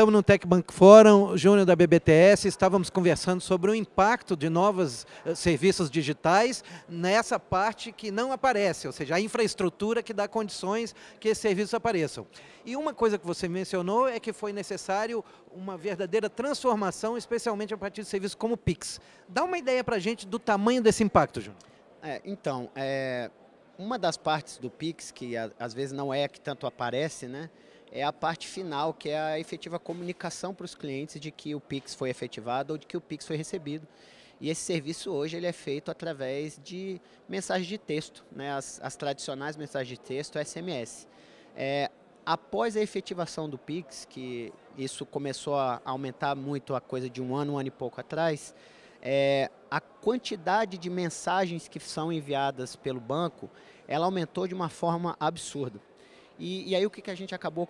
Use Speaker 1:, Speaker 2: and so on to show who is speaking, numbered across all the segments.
Speaker 1: Estamos no Techbank Forum, Júnior da BBTS, estávamos conversando sobre o impacto de novos eh, serviços digitais nessa parte que não aparece, ou seja, a infraestrutura que dá condições que esses serviços apareçam. E uma coisa que você mencionou é que foi necessário uma verdadeira transformação, especialmente a partir de serviços como o Pix. Dá uma ideia para a gente do tamanho desse impacto, Júnior. É, então, é, uma das partes do
Speaker 2: Pix, que às vezes não é a que tanto aparece, né? é a parte final, que é a efetiva comunicação para os clientes de que o Pix foi efetivado ou de que o Pix foi recebido. E esse serviço hoje ele é feito através de mensagens de texto, né? as, as tradicionais mensagens de texto, SMS. É, após a efetivação do Pix, que isso começou a aumentar muito a coisa de um ano, um ano e pouco atrás, é, a quantidade de mensagens que são enviadas pelo banco, ela aumentou de uma forma absurda. E, e aí o que, que a gente acabou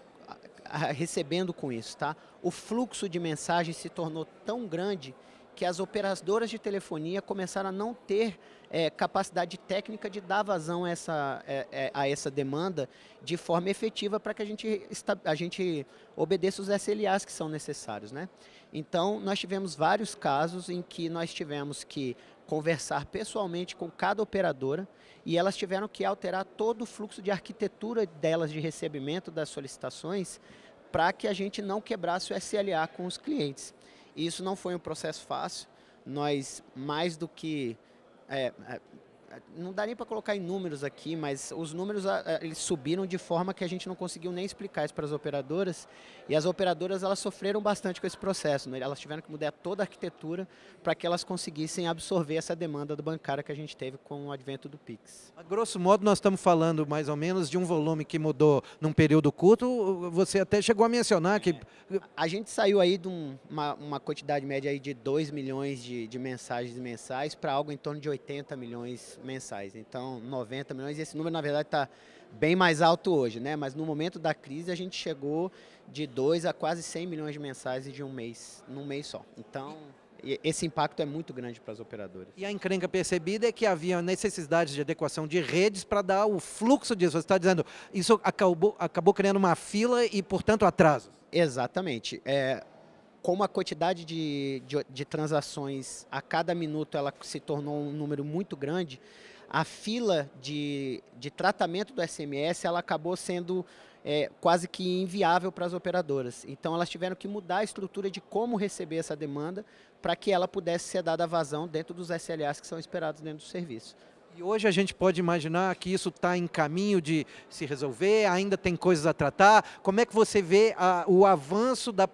Speaker 2: recebendo com isso, tá? O fluxo de mensagens se tornou tão grande que as operadoras de telefonia começaram a não ter é, capacidade técnica de dar vazão a essa, é, é a essa demanda de forma efetiva para que a gente, a gente obedeça os SLAs que são necessários. Né? Então, nós tivemos vários casos em que nós tivemos que conversar pessoalmente com cada operadora e elas tiveram que alterar todo o fluxo de arquitetura delas de recebimento das solicitações para que a gente não quebrasse o SLA com os clientes. E isso não foi um processo fácil. Nós, mais do que é, é não dá nem para colocar em números aqui, mas os números ah, ah, eles subiram de forma que a gente não conseguiu nem explicar isso para as operadoras. E as operadoras elas sofreram bastante com esse processo. Né? Elas tiveram que mudar toda a arquitetura para que elas conseguissem absorver essa demanda do bancária que a gente teve com o advento do Pix.
Speaker 1: A grosso modo, nós estamos falando mais ou menos de um volume que mudou num período curto. Você até chegou a mencionar que. É,
Speaker 2: a gente saiu aí de uma, uma quantidade média aí de 2 milhões de, de mensagens mensais para algo em torno de 80 milhões mensais. Então, 90 milhões, e esse número, na verdade, está bem mais alto hoje, né? Mas no momento da crise a gente chegou de 2 a quase 100 milhões de mensais de um mês, num mês só. Então, esse impacto é muito grande para as operadoras.
Speaker 1: E a encrenca percebida é que havia necessidade de adequação de redes para dar o fluxo disso. Você está dizendo, isso acabou, acabou criando uma fila e, portanto, atraso. Exatamente.
Speaker 2: É, como a quantidade de, de, de, transações a cada minuto ela se tornou um número muito grande, a fila de, de tratamento do SMS ela acabou sendo é, quase que inviável para as operadoras. Então elas tiveram que mudar a estrutura de como receber essa demanda para que ela pudesse ser dada vazão dentro dos SLAs que são esperados dentro do serviço
Speaker 1: hoje a gente pode imaginar que isso está em caminho de se resolver, ainda tem coisas a tratar. Como é que você vê a, o avanço da,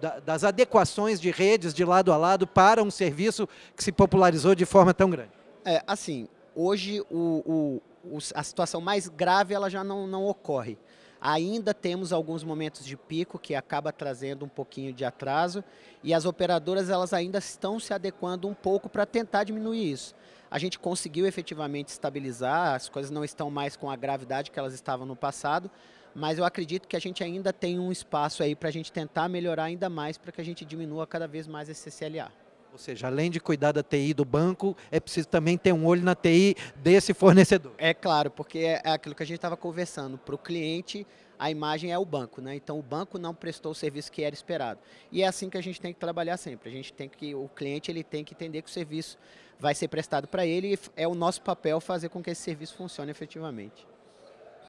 Speaker 1: da, das adequações de redes de lado a lado para um serviço que se popularizou de forma tão grande?
Speaker 2: É, assim, hoje o, o, o, a situação mais grave ela já não, não ocorre. Ainda temos alguns momentos de pico que acaba trazendo um pouquinho de atraso e as operadoras elas ainda estão se adequando um pouco para tentar diminuir isso. A gente conseguiu efetivamente estabilizar, as coisas não estão mais com a gravidade que elas estavam no passado, mas eu acredito que a gente ainda tem um espaço aí para a gente tentar melhorar ainda mais para que a gente diminua cada vez mais esse CLA.
Speaker 1: Ou seja, além de cuidar da TI do banco, é preciso também ter um olho na TI desse fornecedor.
Speaker 2: É claro, porque é, é aquilo que a gente estava conversando. Para o cliente, a imagem é o banco, né? Então o banco não prestou o serviço que era esperado. E é assim que a gente tem que trabalhar sempre. A gente tem que o cliente ele tem que entender que o serviço vai ser prestado para ele e é o nosso papel fazer com que esse serviço funcione efetivamente.